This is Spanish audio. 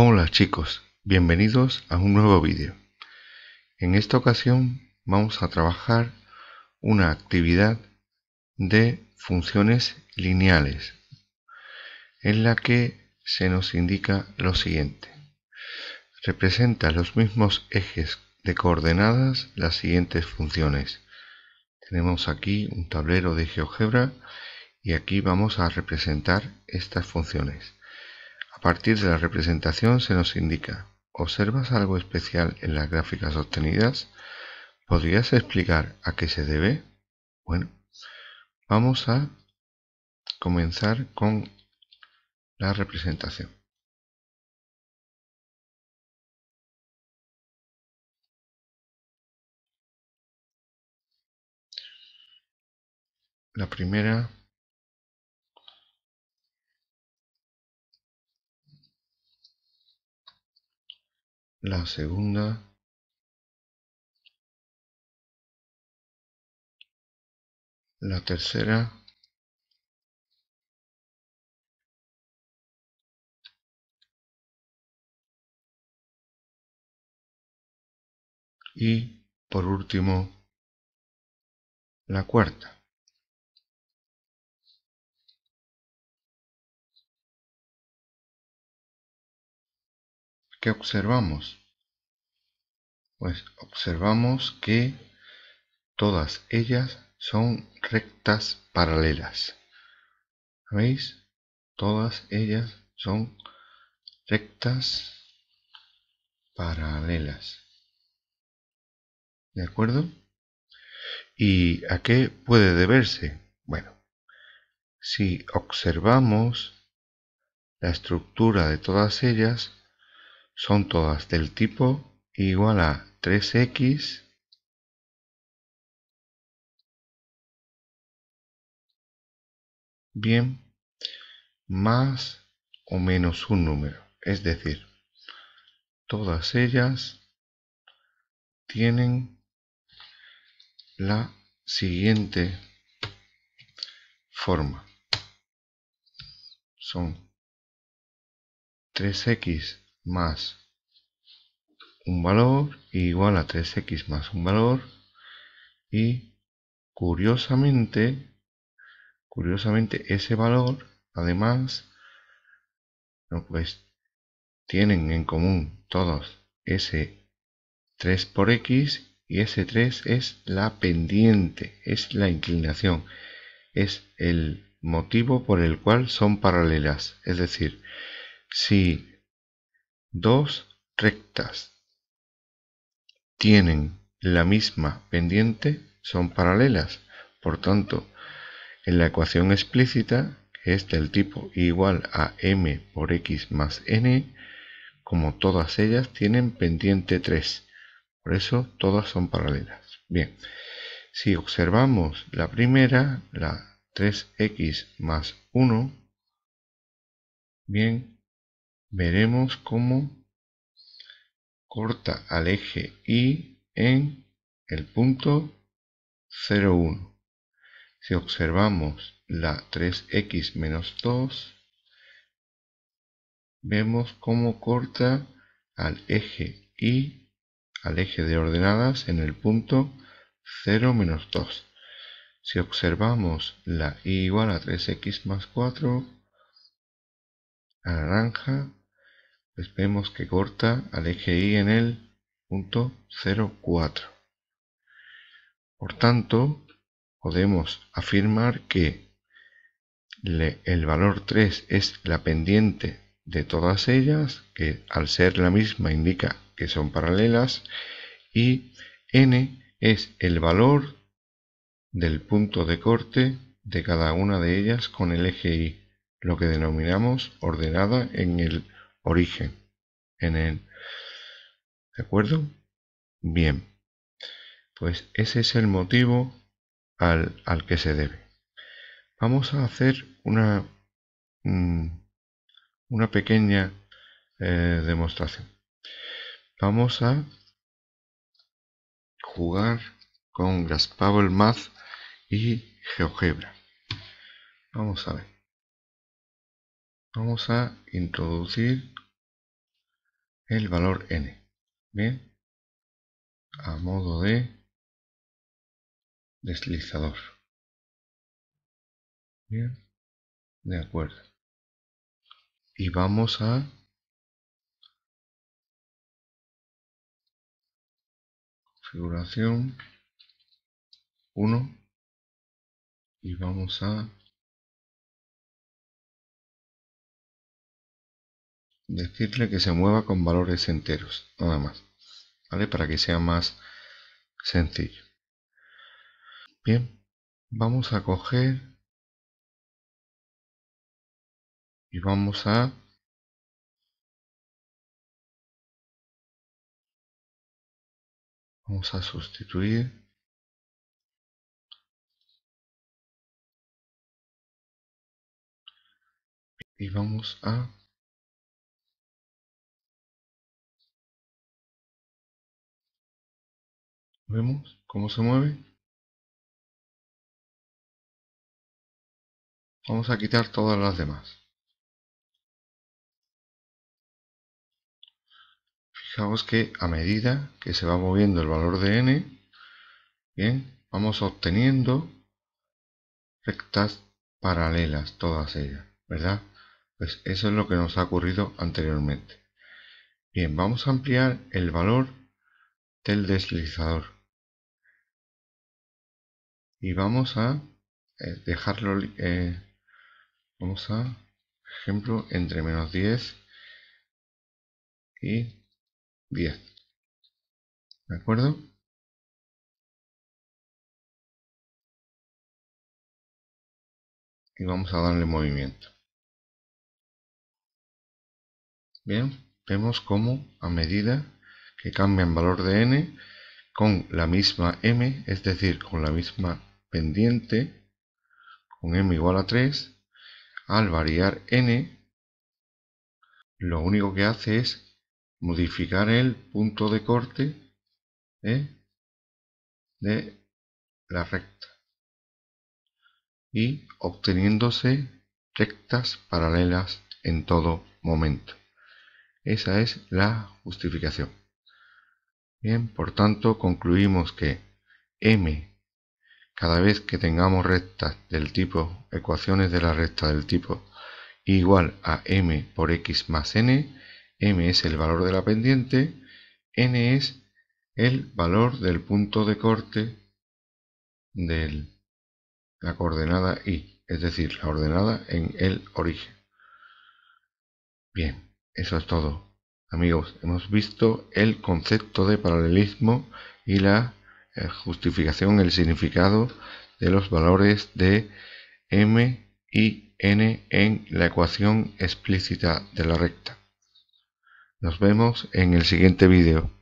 Hola chicos, bienvenidos a un nuevo vídeo. En esta ocasión vamos a trabajar una actividad de funciones lineales en la que se nos indica lo siguiente. Representa los mismos ejes de coordenadas las siguientes funciones. Tenemos aquí un tablero de GeoGebra y aquí vamos a representar estas funciones. A partir de la representación se nos indica, ¿observas algo especial en las gráficas obtenidas? ¿Podrías explicar a qué se debe? Bueno, vamos a comenzar con la representación. La primera la segunda la tercera y por último la cuarta ¿qué observamos? Pues observamos que todas ellas son rectas paralelas. ¿Veis? Todas ellas son rectas paralelas. ¿De acuerdo? ¿Y a qué puede deberse? Bueno, si observamos la estructura de todas ellas, son todas del tipo igual a 3x bien más o menos un número es decir todas ellas tienen la siguiente forma son 3x más un valor igual a 3x más un valor y curiosamente curiosamente ese valor además no, pues tienen en común todos ese 3 por x y ese 3 es la pendiente es la inclinación es el motivo por el cual son paralelas es decir si dos rectas tienen la misma pendiente son paralelas. Por tanto, en la ecuación explícita, que es del tipo igual a m por x más n, como todas ellas tienen pendiente 3. Por eso todas son paralelas. Bien, si observamos la primera, la 3x más 1, bien, veremos cómo corta al eje Y en el punto 0,1. Si observamos la 3x menos 2, vemos cómo corta al eje Y, al eje de ordenadas en el punto 0 menos 2. Si observamos la y igual a 3x más 4, naranja pues vemos que corta al eje Y en el punto 04. Por tanto, podemos afirmar que el valor 3 es la pendiente de todas ellas, que al ser la misma indica que son paralelas, y n es el valor del punto de corte de cada una de ellas con el eje y, lo que denominamos ordenada en el origen en él. ¿De acuerdo? Bien. Pues ese es el motivo al, que se debe. Vamos a hacer una, mm, una pequeña eh, demostración. Vamos a jugar con Graspable Math y GeoGebra. Vamos a ver vamos a introducir el valor n bien a modo de deslizador bien de acuerdo y vamos a configuración 1 y vamos a decirle que se mueva con valores enteros, nada más, ¿vale? Para que sea más sencillo. Bien, vamos a coger y vamos a vamos a sustituir y vamos a Vemos cómo se mueve. Vamos a quitar todas las demás. Fijaos que a medida que se va moviendo el valor de n, bien, vamos obteniendo rectas paralelas, todas ellas, ¿verdad? Pues eso es lo que nos ha ocurrido anteriormente. Bien, vamos a ampliar el valor del deslizador y vamos a eh, dejarlo eh, vamos a ejemplo entre menos 10 y 10 de acuerdo y vamos a darle movimiento bien vemos cómo a medida que cambian valor de n con la misma m es decir con la misma pendiente con m igual a 3, al variar n, lo único que hace es modificar el punto de corte ¿eh? de la recta y obteniéndose rectas paralelas en todo momento. Esa es la justificación. Bien, por tanto, concluimos que m cada vez que tengamos rectas del tipo, ecuaciones de la recta del tipo igual a m por x más n, m es el valor de la pendiente, n es el valor del punto de corte de la coordenada y, es decir, la ordenada en el origen. Bien, eso es todo. Amigos, hemos visto el concepto de paralelismo y la eh, justificación el significado de los valores de m y n en la ecuación explícita de la recta. Nos vemos en el siguiente vídeo.